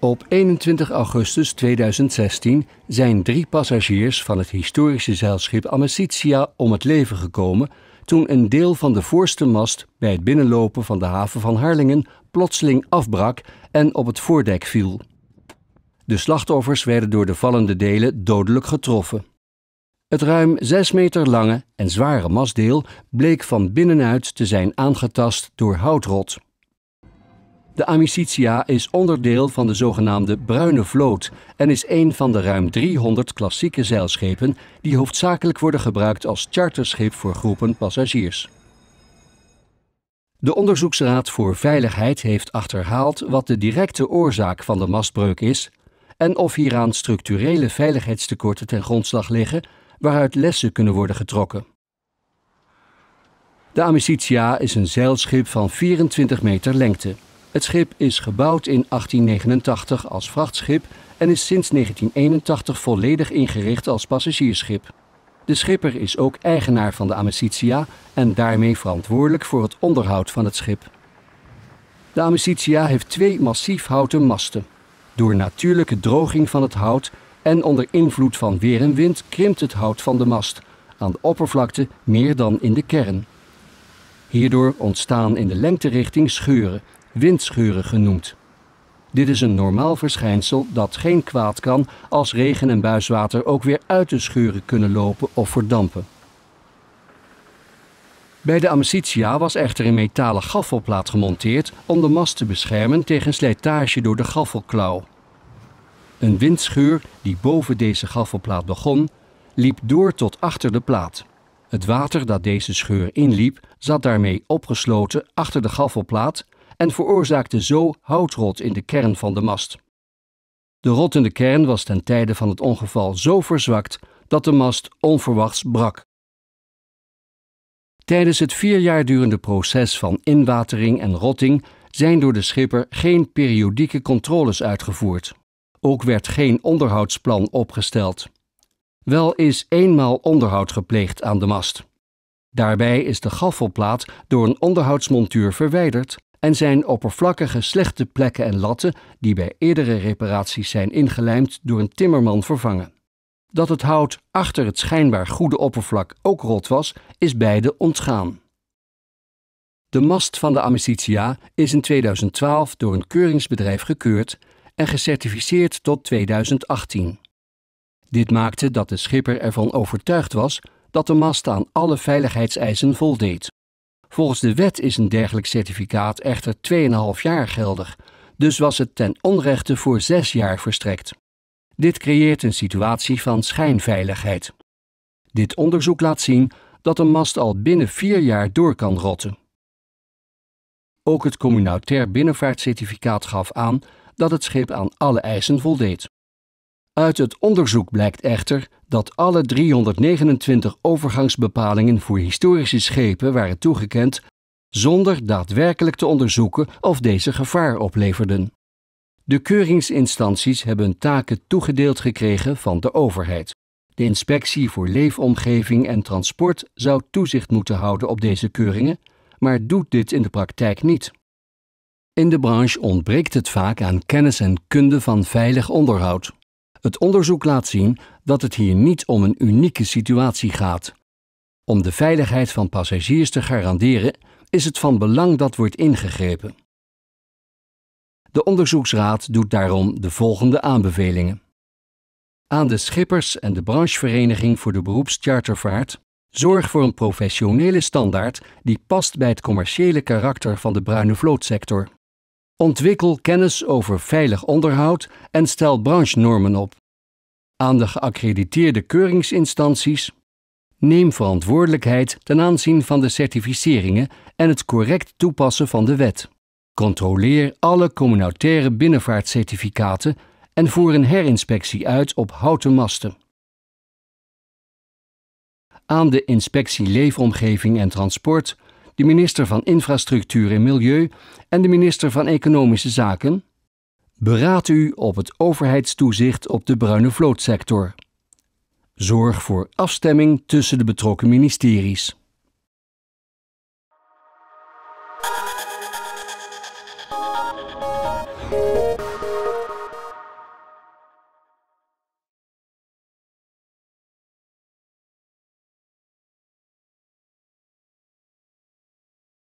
Op 21 augustus 2016 zijn drie passagiers van het historische zeilschip Amicitia om het leven gekomen toen een deel van de voorste mast bij het binnenlopen van de haven van Harlingen plotseling afbrak en op het voordek viel. De slachtoffers werden door de vallende delen dodelijk getroffen. Het ruim 6 meter lange en zware mastdeel bleek van binnenuit te zijn aangetast door houtrot. De Amicitia is onderdeel van de zogenaamde Bruine Vloot en is een van de ruim 300 klassieke zeilschepen die hoofdzakelijk worden gebruikt als charterschip voor groepen passagiers. De Onderzoeksraad voor Veiligheid heeft achterhaald wat de directe oorzaak van de mastbreuk is en of hieraan structurele veiligheidstekorten ten grondslag liggen waaruit lessen kunnen worden getrokken. De Amicitia is een zeilschip van 24 meter lengte. Het schip is gebouwd in 1889 als vrachtschip en is sinds 1981 volledig ingericht als passagiersschip. De schipper is ook eigenaar van de Amicitia en daarmee verantwoordelijk voor het onderhoud van het schip. De Amicitia heeft twee massief houten masten. Door natuurlijke droging van het hout en onder invloed van weer en wind krimpt het hout van de mast, aan de oppervlakte meer dan in de kern. Hierdoor ontstaan in de lengterichting scheuren, windscheuren genoemd. Dit is een normaal verschijnsel dat geen kwaad kan als regen en buiswater ook weer uit de scheuren kunnen lopen of verdampen. Bij de Amicitia was echter een metalen gaffelplaat gemonteerd om de mast te beschermen tegen slijtage door de gaffelklauw. Een windschuur die boven deze gaffelplaat begon, liep door tot achter de plaat. Het water dat deze scheur inliep, zat daarmee opgesloten achter de gaffelplaat en veroorzaakte zo houtrot in de kern van de mast. De rottende kern was ten tijde van het ongeval zo verzwakt dat de mast onverwachts brak. Tijdens het vier jaar durende proces van inwatering en rotting zijn door de schipper geen periodieke controles uitgevoerd. Ook werd geen onderhoudsplan opgesteld. Wel is eenmaal onderhoud gepleegd aan de mast. Daarbij is de gaffelplaat door een onderhoudsmontuur verwijderd en zijn oppervlakkige slechte plekken en latten, die bij eerdere reparaties zijn ingelijmd, door een timmerman vervangen. Dat het hout achter het schijnbaar goede oppervlak ook rot was, is beide ontgaan. De mast van de Amicitia is in 2012 door een keuringsbedrijf gekeurd en gecertificeerd tot 2018. Dit maakte dat de schipper ervan overtuigd was dat de mast aan alle veiligheidseisen voldeed. Volgens de wet is een dergelijk certificaat echter 2,5 jaar geldig, dus was het ten onrechte voor 6 jaar verstrekt. Dit creëert een situatie van schijnveiligheid. Dit onderzoek laat zien dat een mast al binnen 4 jaar door kan rotten. Ook het communautair binnenvaartcertificaat gaf aan dat het schip aan alle eisen voldeed. Uit het onderzoek blijkt echter dat alle 329 overgangsbepalingen voor historische schepen waren toegekend zonder daadwerkelijk te onderzoeken of deze gevaar opleverden. De keuringsinstanties hebben taken toegedeeld gekregen van de overheid. De inspectie voor leefomgeving en transport zou toezicht moeten houden op deze keuringen, maar doet dit in de praktijk niet. In de branche ontbreekt het vaak aan kennis en kunde van veilig onderhoud. Het onderzoek laat zien dat het hier niet om een unieke situatie gaat. Om de veiligheid van passagiers te garanderen, is het van belang dat wordt ingegrepen. De onderzoeksraad doet daarom de volgende aanbevelingen. Aan de schippers en de branchevereniging voor de beroepschartervaart zorg voor een professionele standaard die past bij het commerciële karakter van de bruine vlootsector. Ontwikkel kennis over veilig onderhoud en stel branchenormen op. Aan de geaccrediteerde keuringsinstanties Neem verantwoordelijkheid ten aanzien van de certificeringen en het correct toepassen van de wet. Controleer alle communautaire binnenvaartcertificaten en voer een herinspectie uit op houten masten. Aan de inspectie leefomgeving en transport de minister van Infrastructuur en Milieu en de minister van Economische Zaken, Beraad u op het overheidstoezicht op de bruine vlootsector. Zorg voor afstemming tussen de betrokken ministeries.